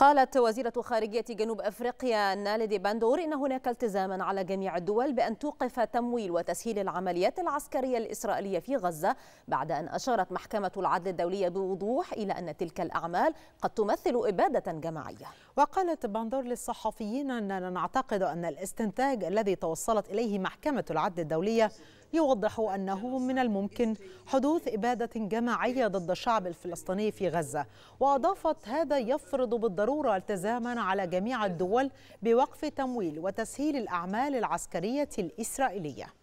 قالت وزيرة خارجية جنوب أفريقيا نالدي باندور إن هناك التزاما على جميع الدول بأن توقف تمويل وتسهيل العمليات العسكرية الإسرائيلية في غزة بعد أن أشارت محكمة العدل الدولية بوضوح إلى أن تلك الأعمال قد تمثل إبادة جماعية وقالت باندور للصحفيين أننا نعتقد أن الاستنتاج الذي توصلت إليه محكمة العدل الدولية يوضح أنه من الممكن حدوث إبادة جماعية ضد الشعب الفلسطيني في غزة وأضافت هذا يفرض بالضرورة التزاما على جميع الدول بوقف تمويل وتسهيل الأعمال العسكرية الإسرائيلية